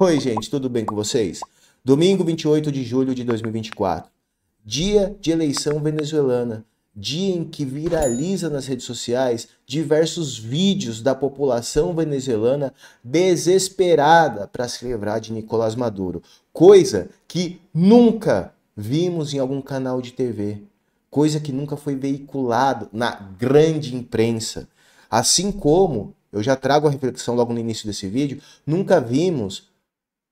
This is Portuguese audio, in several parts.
Oi, gente, tudo bem com vocês? Domingo 28 de julho de 2024, dia de eleição venezuelana, dia em que viraliza nas redes sociais diversos vídeos da população venezuelana desesperada para se livrar de Nicolás Maduro, coisa que nunca vimos em algum canal de TV, coisa que nunca foi veiculado na grande imprensa. Assim como eu já trago a reflexão logo no início desse vídeo, nunca vimos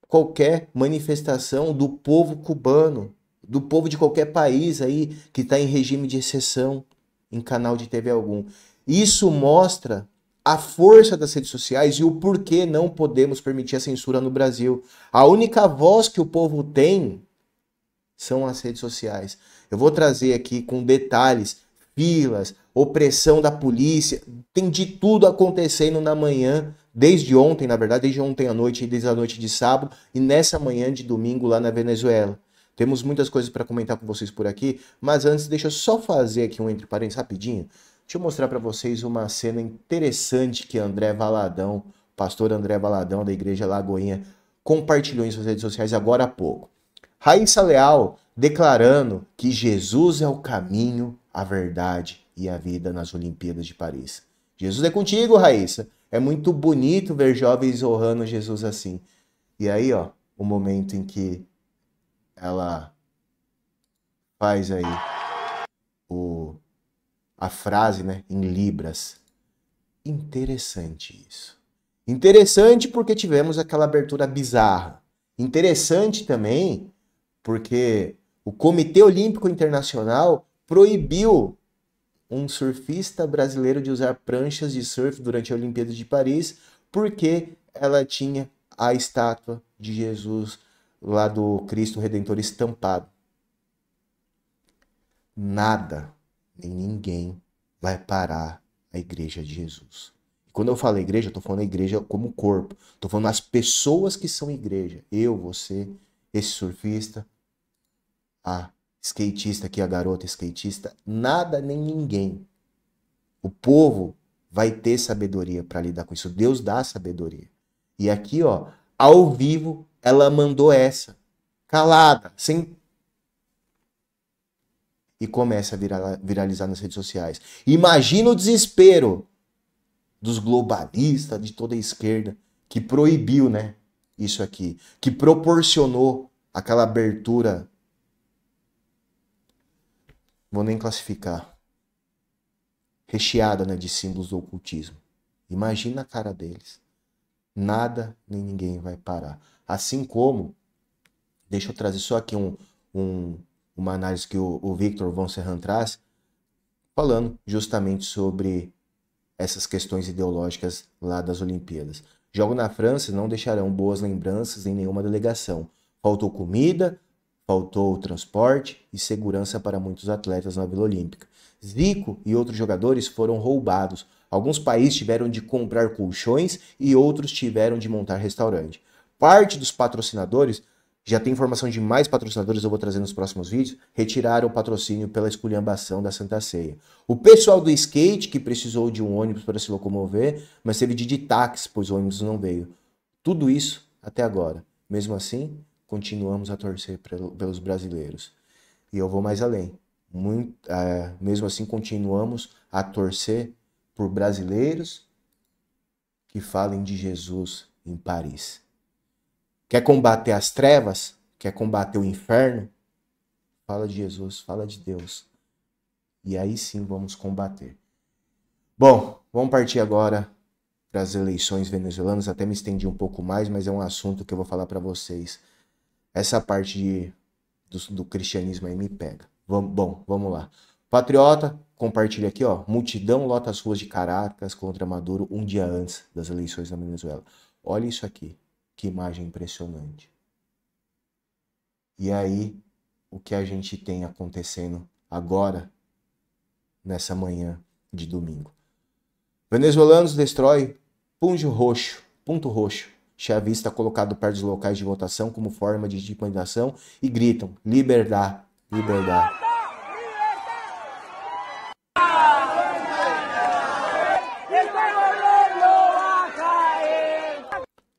qualquer manifestação do povo cubano, do povo de qualquer país aí que está em regime de exceção em canal de TV algum. Isso mostra a força das redes sociais e o porquê não podemos permitir a censura no Brasil. A única voz que o povo tem são as redes sociais. Eu vou trazer aqui com detalhes, filas, opressão da polícia, tem de tudo acontecendo na manhã desde ontem, na verdade, desde ontem à noite, desde a noite de sábado e nessa manhã de domingo lá na Venezuela. Temos muitas coisas para comentar com vocês por aqui, mas antes deixa eu só fazer aqui um entre parênteses rapidinho. Deixa eu mostrar para vocês uma cena interessante que André Valadão, pastor André Valadão da Igreja Lagoinha, compartilhou em suas redes sociais agora há pouco. Raíssa Leal declarando que Jesus é o caminho, a verdade e a vida nas Olimpíadas de Paris. Jesus é contigo, Raíssa. É muito bonito ver jovens honrando Jesus assim. E aí, ó, o momento em que ela faz aí o, a frase, né, em libras. Interessante isso. Interessante porque tivemos aquela abertura bizarra. Interessante também porque o Comitê Olímpico Internacional proibiu um surfista brasileiro de usar pranchas de surf durante a Olimpíada de Paris, porque ela tinha a estátua de Jesus lá do Cristo Redentor estampado. Nada, nem ninguém vai parar a igreja de Jesus. quando eu falo igreja, eu estou falando igreja como corpo. Estou falando as pessoas que são igreja. Eu, você, esse surfista, a skatista aqui, a garota skatista, nada nem ninguém. O povo vai ter sabedoria para lidar com isso. Deus dá sabedoria. E aqui, ó, ao vivo, ela mandou essa. Calada, sem. E começa a viralizar nas redes sociais. Imagina o desespero dos globalistas, de toda a esquerda, que proibiu, né? Isso aqui. Que proporcionou aquela abertura vou nem classificar, recheada né, de símbolos do ocultismo. Imagina a cara deles. Nada nem ninguém vai parar. Assim como, deixa eu trazer só aqui um, um uma análise que o, o Victor von Serran traz, falando justamente sobre essas questões ideológicas lá das Olimpíadas. Jogo na França não deixarão boas lembranças em nenhuma delegação. Faltou comida, Faltou transporte e segurança para muitos atletas na Vila Olímpica. Zico e outros jogadores foram roubados. Alguns países tiveram de comprar colchões e outros tiveram de montar restaurante. Parte dos patrocinadores, já tem informação de mais patrocinadores, eu vou trazer nos próximos vídeos, retiraram o patrocínio pela esculhambação da Santa Ceia. O pessoal do skate, que precisou de um ônibus para se locomover, mas teve de, de táxi, pois o ônibus não veio. Tudo isso até agora. Mesmo assim, continuamos a torcer pelos brasileiros. E eu vou mais além. Muito, é, mesmo assim, continuamos a torcer por brasileiros que falem de Jesus em Paris. Quer combater as trevas? Quer combater o inferno? Fala de Jesus, fala de Deus. E aí sim vamos combater. Bom, vamos partir agora para as eleições venezuelanas. Até me estendi um pouco mais, mas é um assunto que eu vou falar para vocês essa parte de, do, do, cristianismo aí me pega. bom, vamos lá. Patriota, compartilha aqui, ó. Multidão lota as ruas de Caracas contra Maduro um dia antes das eleições na Venezuela. Olha isso aqui. Que imagem impressionante. E aí, o que a gente tem acontecendo agora, nessa manhã de domingo? Venezuelanos destrói punjo Roxo, Ponto Roxo, Chavista colocado perto dos locais de votação como forma de intimidação e gritam: liberdade, liberdade.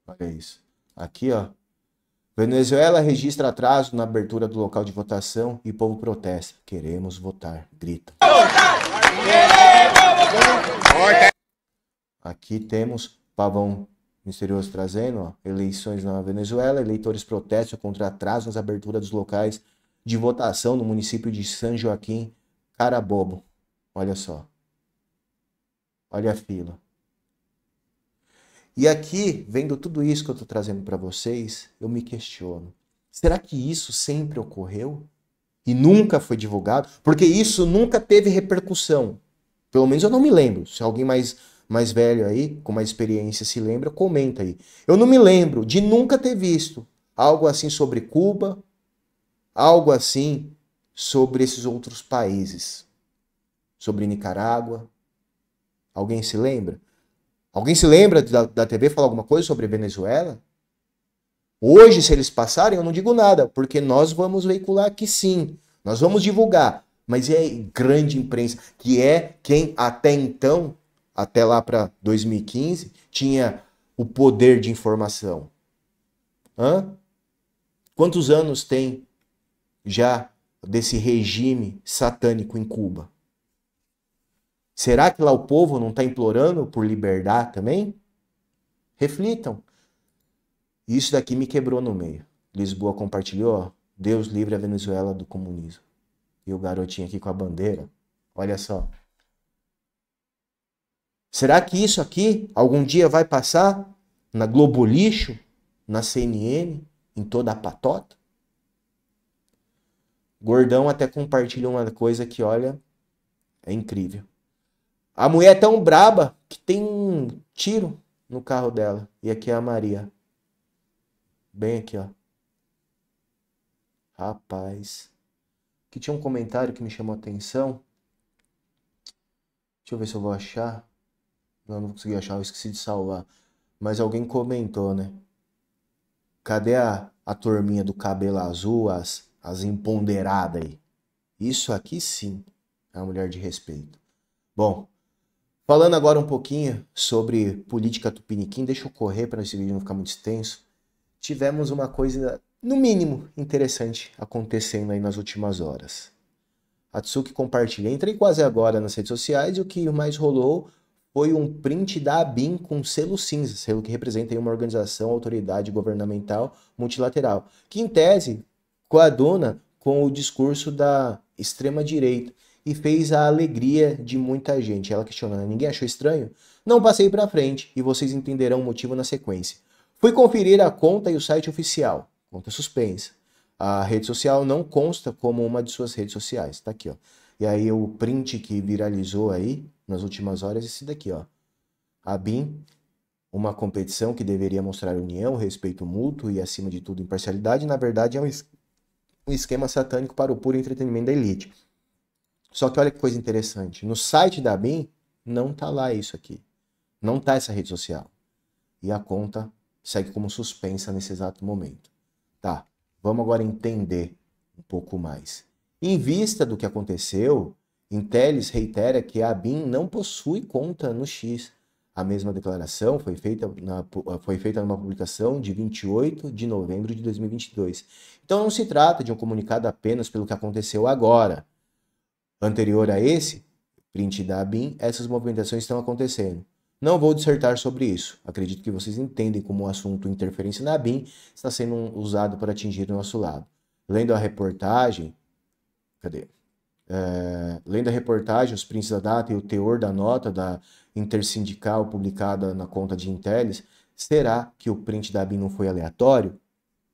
Olha isso. Aqui, ó. Venezuela registra atraso na abertura do local de votação e povo protesta. Queremos votar, grita. Aqui temos Pavão Misterioso trazendo, ó, eleições na Venezuela, eleitores protestam contra atraso nas aberturas dos locais de votação no município de San Joaquim, Carabobo. Olha só. Olha a fila. E aqui, vendo tudo isso que eu estou trazendo para vocês, eu me questiono: será que isso sempre ocorreu e nunca foi divulgado? Porque isso nunca teve repercussão. Pelo menos eu não me lembro. Se alguém mais mais velho aí, com mais experiência, se lembra, comenta aí. Eu não me lembro de nunca ter visto algo assim sobre Cuba, algo assim sobre esses outros países, sobre Nicarágua. Alguém se lembra? Alguém se lembra da, da TV falar alguma coisa sobre Venezuela? Hoje, se eles passarem, eu não digo nada, porque nós vamos veicular que sim, nós vamos divulgar. Mas é grande imprensa, que é quem até então até lá para 2015 tinha o poder de informação? Hã? Quantos anos tem já desse regime satânico em Cuba? Será que lá o povo não está implorando por liberdade também? Reflitam. Isso daqui me quebrou no meio. Lisboa compartilhou, Deus livre a Venezuela do comunismo. E o garotinho aqui com a bandeira. Olha só. Será que isso aqui algum dia vai passar na Globo Lixo, na CNN, em toda a patota? Gordão até compartilha uma coisa que, olha, é incrível. A mulher é tão braba que tem um tiro no carro dela. E aqui é a Maria. Bem aqui, ó. Rapaz. Que tinha um comentário que me chamou a atenção. Deixa eu ver se eu vou achar. Não, não consegui achar, eu esqueci de salvar. Mas alguém comentou, né? Cadê a, a turminha do cabelo azul, as, as imponderadas aí? Isso aqui sim é uma mulher de respeito. Bom, falando agora um pouquinho sobre política tupiniquim, deixa eu correr para esse vídeo não ficar muito extenso. Tivemos uma coisa, no mínimo, interessante acontecendo aí nas últimas horas. Atsuki compartilha, entrei quase agora nas redes sociais e o que mais rolou foi um print da ABIN com selo cinza, selo que representa uma organização, autoridade governamental multilateral, que em tese coaduna com o discurso da extrema direita e fez a alegria de muita gente. Ela questionando: "Ninguém achou estranho? Não passei para frente e vocês entenderão o motivo na sequência." Fui conferir a conta e o site oficial. Conta suspensa. A rede social não consta como uma de suas redes sociais. Tá aqui, ó. E aí o print que viralizou aí nas últimas horas é esse daqui, ó. A BIM, uma competição que deveria mostrar união, respeito mútuo e acima de tudo imparcialidade, na verdade é um, es um esquema satânico para o puro entretenimento da elite. Só que olha que coisa interessante, no site da BIM não tá lá isso aqui. Não tá essa rede social. E a conta segue como suspensa nesse exato momento. Tá, vamos agora entender um pouco mais. Em vista do que aconteceu, Intelis reitera que a BIM não possui conta no X. A mesma declaração foi feita, na, foi feita numa publicação de 28 de novembro de 2022. Então não se trata de um comunicado apenas pelo que aconteceu agora. Anterior a esse, print da BIM, essas movimentações estão acontecendo. Não vou dissertar sobre isso. Acredito que vocês entendem como o assunto interferência na BIM está sendo usado para atingir o nosso lado. Lendo a reportagem, Cadê? É, lendo a reportagem, os prints da data e o teor da nota da intersindical publicada na conta de Intelis, será que o print da BIM não foi aleatório?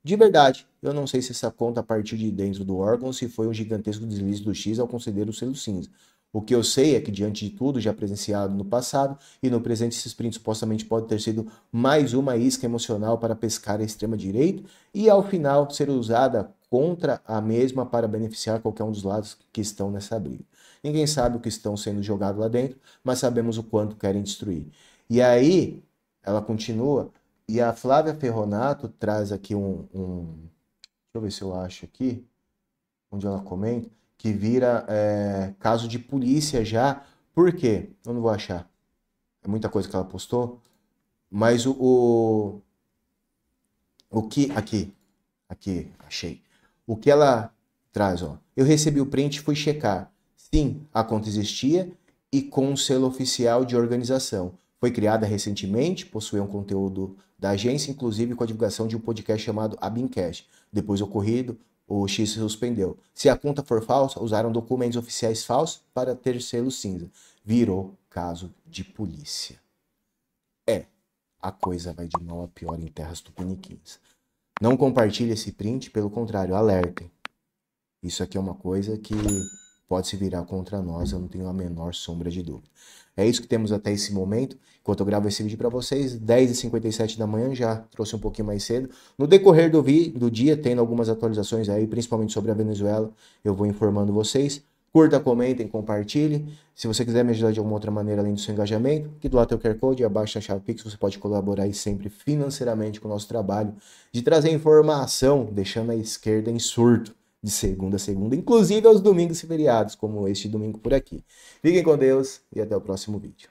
De verdade, eu não sei se essa conta partiu de dentro do órgão se foi um gigantesco deslize do X ao conceder o selo cinza. O que eu sei é que, diante de tudo já presenciado no passado e no presente, esses prints supostamente podem ter sido mais uma isca emocional para pescar a extrema-direita e, ao final, ser usada contra a mesma para beneficiar qualquer um dos lados que estão nessa briga. Ninguém sabe o que estão sendo jogado lá dentro, mas sabemos o quanto querem destruir. E aí, ela continua, e a Flávia Ferronato traz aqui um, um deixa eu ver se eu acho aqui, onde ela comenta, que vira é, caso de polícia já. Por quê? Eu não vou achar. É muita coisa que ela postou. Mas o. O, o que. Aqui. Aqui, achei. O que ela traz, ó. Eu recebi o print e fui checar. Sim, a conta existia e com um selo oficial de organização. Foi criada recentemente, possui um conteúdo da agência, inclusive com a divulgação de um podcast chamado Abincast. Depois do ocorrido, o X se suspendeu. Se a conta for falsa, usaram documentos oficiais falsos para ter selo cinza. Virou caso de polícia. É, a coisa vai de mal a pior em terras tupiniquins. Não compartilhe esse print, pelo contrário, alertem. Isso aqui é uma coisa que pode se virar contra nós, eu não tenho a menor sombra de dúvida. É isso que temos até esse momento. Enquanto eu gravo esse vídeo para vocês, 10h57 da manhã já, trouxe um pouquinho mais cedo. No decorrer do, do dia, tendo algumas atualizações aí, principalmente sobre a Venezuela, eu vou informando vocês. Curta, comentem, compartilhe. Se você quiser me ajudar de alguma outra maneira além do seu engajamento, que do lado tem o QR Code e abaixo da chave Pix você pode colaborar aí sempre financeiramente com o nosso trabalho de trazer informação, deixando a esquerda em surto de segunda a segunda, inclusive aos domingos e feriados, como este domingo por aqui. Fiquem com Deus e até o próximo vídeo.